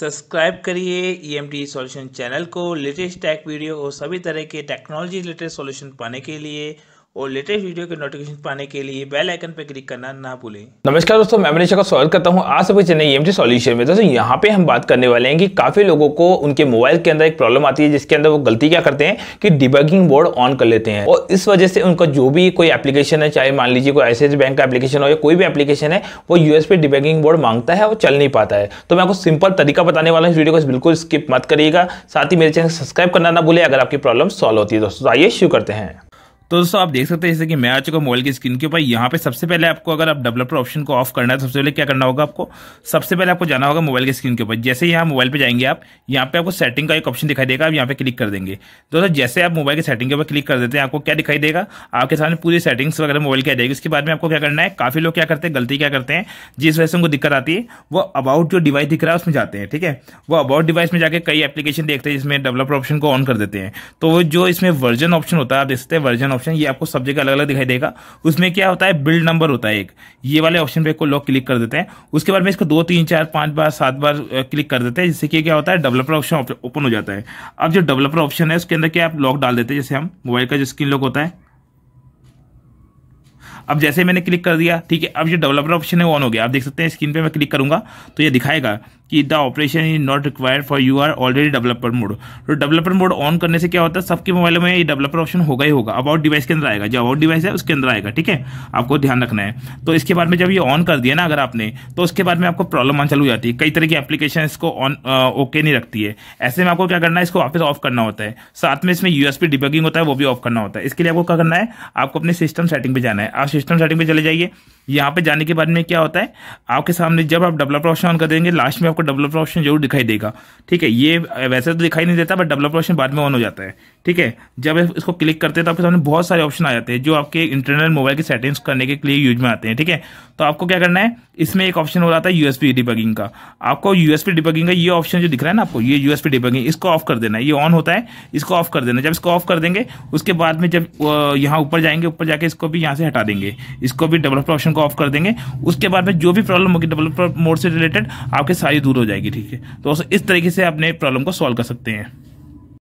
subscribe करिए E M T solution channel को latest tech video और सभी तरह के टेक्नोलॉजी रिलेटेड सॉल्यूशन पाने के लिए और लेटेस्ट वीडियो के नोटिफिकेशन पाने के लिए बेल आइकन पर क्लिक करना ना भूलें नमस्कार दोस्तों मैं मनीषा का स्वागत करता हूं आज सभी चैनल एम e सॉल्यूशन में दोस्तों यहां पे हम बात करने वाले हैं कि काफी लोगों को उनके मोबाइल के अंदर एक प्रॉब्लम आती है जिसके अंदर वो गलती क्या करते हैं कि डिबगिंग बोर्ड ऑन कर लेते हैं और इस वजह से उनका जो भी कोई एप्लीकेशन है चाहे मान लीजिए कोई आई बैंक का एप्लीकेशन हो या कोई भी एप्लीकेशन है वो यूएस पे डिबगिंग बोर्ड मांगता है और चल नहीं पाता है तो मैं आपको सिंपल तरीका बताने वाला हूँ इस वीडियो को बिल्कुल स्किप मत करिएगा साथ ही मेरे चैनल सब्सक्राइब करना ना भूलें अगर आपकी प्रॉब्लम सॉल्व होती है दोस्तों तो आइए शुरू करते हैं तो दोस्तों आप देख सकते हैं जैसे कि मैं आ चुका मोबाइल की स्क्रीन के ऊपर यहाँ पे सबसे पहले आपको अगर आप डेवलपर ऑप्शन को ऑफ करना है तो सबसे पहले क्या करना होगा आपको सबसे पहले आपको जाना होगा मोबाइल की स्क्रीन के ऊपर जैसे यहाँ मोबाइल पे जाएंगे आप यहाँ पे आपको सेटिंग का एक ऑप्शन दिखाई देगा आप यहाँ पे क्लिक कर देंगे दोस्तों जैसे आप मोबाइल की सेटिंग के ऊपर क्लिक कर देते हैं आपको क्या दिखाई देगा आपके सामने पूरी सेटिंग्स वगैरह मोबाइल की आ जाएगी उसके बाद में आपको क्या करना है काफी लोग क्या करते हैं गलती क्या करते हैं जिस वजह से उनको दिक्कत आती है वो अबाउट जो डिवाइस दिख रहा है उसमें जाते हैं ठीक है वो अबाउट डिवाइस में जाकर कई एप्लीकेशन देखते हैं जिसमें डेवलपर ऑप्शन को ऑन कर देते हैं तो जो इसमें वर्जन ऑप्शन होता है आप देख सकते हैं वर्जन ऑप्शन ये आपको सब जगह अलग अलग दिखाई देगा उसमें क्या होता है बिल्ड नंबर होता है एक ये वाले ऑप्शन पे को लोग क्लिक कर देते हैं उसके बाद में इसको दो तीन चार पांच बार सात बार क्लिक कर देते हैं जिससे कि क्या होता है डेवलपर ऑप्शन ओपन हो जाता है अब जो डेवलपर ऑप्शन है उसके अंदर क्या आप लॉक डाल देते हैं जैसे हम मोबाइल का जो स्क्रीन लॉक होता है अब जैसे मैंने क्लिक कर दिया ठीक है अब जो डेवलपर ऑप्शन है ऑन हो गया आप देख सकते हैं स्क्रीन पे मैं क्लिक करूंगा तो ये दिखाएगा कि the operation is not required for you are already developer mode तो डेवलपर मोड ऑन करने से क्या होता है सबके मोबाइल में ये डेवलपर ऑप्शन होगा ही होगा अबाउट डिवाइस के अंदर आएगा जो अबाउट डिवाइस है उसके अंदर आएगा ठीक है आपको ध्यान रखना है तो इसके बाद में जब ये ऑन कर दिया ना अगर आपने तो उसके बाद में आपको प्रॉब्लम आन चालू हो जाती है कई तरह की एप्लीकेशन इसको ऑन ओके नहीं रखती है ऐसे में आपको क्या करना है इसको वापस ऑफ करना होता है साथ में इसमें यूएसपी डिबगिंग होता है वो भी ऑफ करना होता है इसके लिए आपको क्या करना है आपको अपने सिस्टम सेटिंग पर जाना है आप सिस्टम सेटिंग पे चले जाइए यहाँ पे जाने के बाद में क्या होता है आपके सामने जब आप डेवलपर ऑप्शन ऑन कर देंगे लास्ट में आपको डेवलपर ऑप्शन जरूर दिखाई देगा ठीक है ये वैसे तो दिखाई नहीं देता बट डेवलपर ऑप्शन बाद में ऑन हो जाता है ठीक है जब इसको क्लिक करते हैं तो आपके सामने बहुत सारे ऑप्शन आ जाते हैं जो आपके इंटरनल मोबाइल की सेटिंग्स करने के लिए यूज में आते हैं ठीक है तो आपको क्या करना है इसमें एक ऑप्शन हो रहा था यूएसपी डिबगिंग का आपको यूएसपी डिबगिंग का ये ऑप्शन जो दिख रहा है ना आपको ये यूएसपी डिबगिंग इसको ऑफ कर देना है ये ऑन होता है इसको ऑफ कर देना जब इसको ऑफ कर देंगे उसके बाद में जब यहाँ ऊपर जाएंगे ऊपर जाके इसको भी यहाँ से हटा देंगे इसको भी डेवलपर ऑप्शन नोटिफिकेशन को ऑफ कर देंगे उसके बाद में जो भी प्रॉब्लम होगी डेवलपर मोड से रिलेटेड आपके सारी दूर हो जाएगी ठीक है तो इस तरीके से अपने प्रॉब्लम को सॉल्व कर सकते हैं